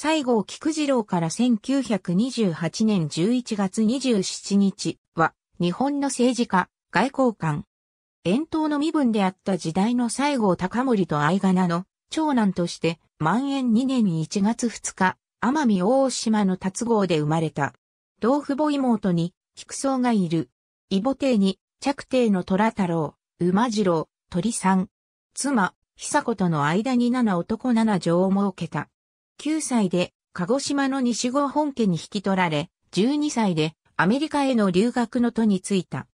西郷菊次郎から1928年11月27日は、日本の政治家、外交官。遠投の身分であった時代の西郷隆盛と相柄の長男として、万延2年1月2日、奄美大島の達郷で生まれた。同父母妹に、菊僧がいる。異母帝に、着帝の虎太郎、馬次郎、鳥さん。妻、久子との間に七男七女を設けた。9歳で鹿児島の西郷本家に引き取られ、12歳でアメリカへの留学の途に就いた。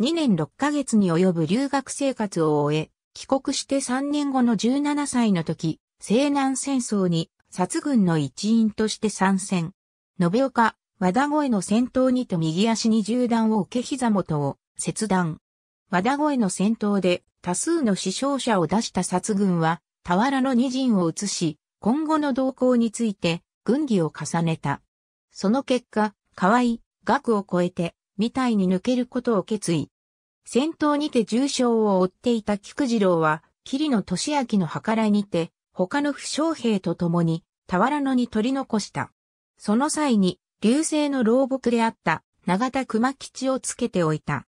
2年6ヶ月に及ぶ留学生活を終え、帰国して3年後の17歳の時、西南戦争に殺軍の一員として参戦。延岡、和田越の戦闘にと右足に銃弾を受け膝元を切断。和田越の戦闘で多数の死傷者を出した殺軍は、俵の二陣を移し、今後の動向について、軍議を重ねた。その結果、河合、学を超えて、みたいに抜けることを決意。戦闘にて重傷を負っていた菊次郎は、桐野俊明の計らいにて、他の負傷兵と共に、俵野に取り残した。その際に、流星の老木であった永田熊吉をつけておいた。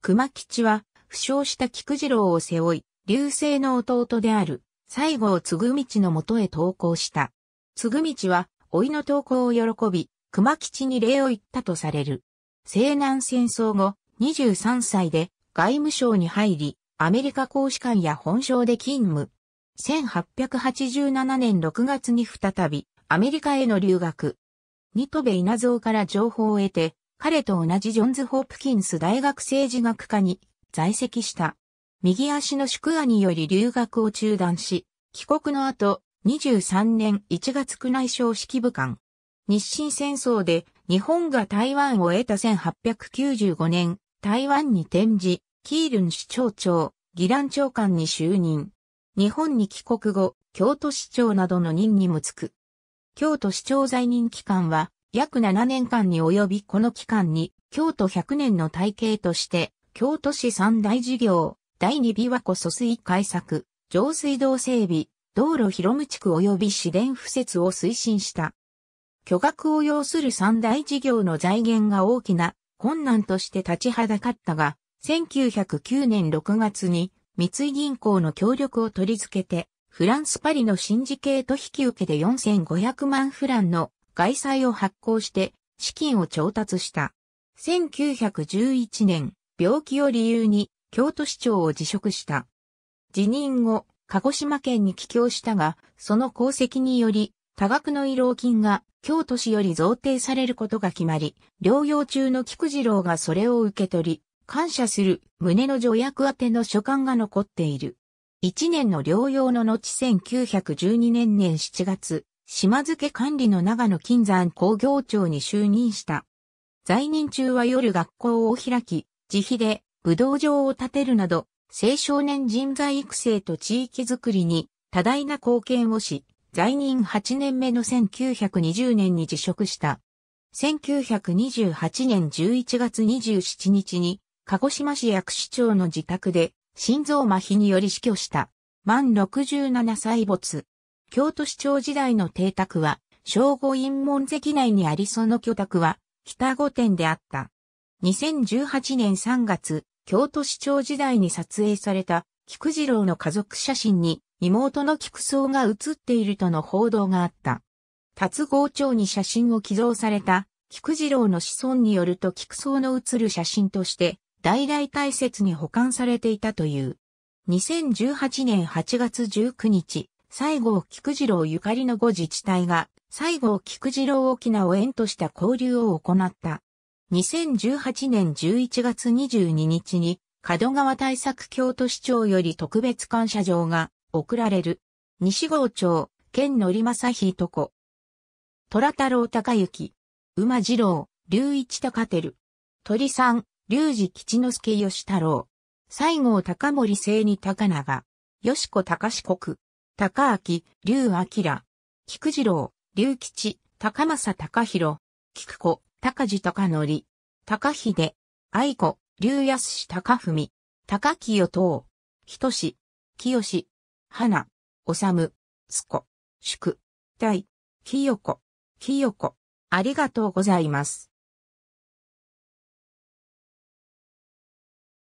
熊吉は、負傷した菊次郎を背負い、流星の弟である西郷嗣道のもとへ投降した。嗣道は、老いの投降を喜び、熊吉に礼を言ったとされる。西南戦争後、23歳で外務省に入り、アメリカ公使館や本省で勤務。1887年6月に再び、アメリカへの留学。ニトベ稲造から情報を得て、彼と同じジョンズ・ホープキンス大学政治学科に在籍した。右足の宿亜により留学を中断し、帰国の後、23年1月区内省指揮部官。日清戦争で日本が台湾を得た1895年、台湾に転じ、キールン市長長、議団長官に就任。日本に帰国後、京都市長などの任にもつく。京都市長在任期間は、約7年間に及びこの期間に、京都100年の体系として、京都市三大事業、第二琵琶湖疎水開削、上水道整備、道路広務地区及び市電敷設を推進した。巨額を要する三大事業の財源が大きな困難として立ちはだかったが、1909年6月に三井銀行の協力を取り付けて、フランスパリの新時系と引き受けで4500万フランの外債を発行して資金を調達した。1911年、病気を理由に京都市長を辞職した。辞任後、鹿児島県に帰郷したが、その功績により、多額の慰労金が京都市より贈呈されることが決まり、療養中の菊次郎がそれを受け取り、感謝する胸の助役宛ての書簡が残っている。一年の療養の後1912年年7月、島漬け管理の長野金山工業長に就任した。在任中は夜学校を開き、自費で武道場を建てるなど、青少年人材育成と地域づくりに多大な貢献をし、在任8年目の1920年に辞職した。1928年11月27日に、鹿児島市薬師町の自宅で、心臓麻痺により死去した。満67歳没。京都市長時代の邸宅は、正午院門跡内にありその居宅は、北御殿であった。2018年3月、京都市長時代に撮影された菊次郎の家族写真に妹の菊草が写っているとの報道があった。達郷町に写真を寄贈された菊次郎の子孫によると菊草の写る写真として代々大切に保管されていたという。2018年8月19日、西郷菊次郎ゆかりの5自治体が西郷菊次郎沖縄を縁とした交流を行った。2018年11月22日に、門川対策京都市長より特別感謝状が贈られる。西郷町、県のりまさひとこ。虎太郎隆行。馬次郎、龍一高照。鳥さん、龍二吉之助義太郎。西郷隆盛聖に高長。吉子隆四国。高明、龍明。菊次郎、龍吉、高政隆弘。菊子、高地高則、高秀、愛子、竜安高文、高清等、人志、清志、花、治、つこ、祝、大、清子、清子、ありがとうございます。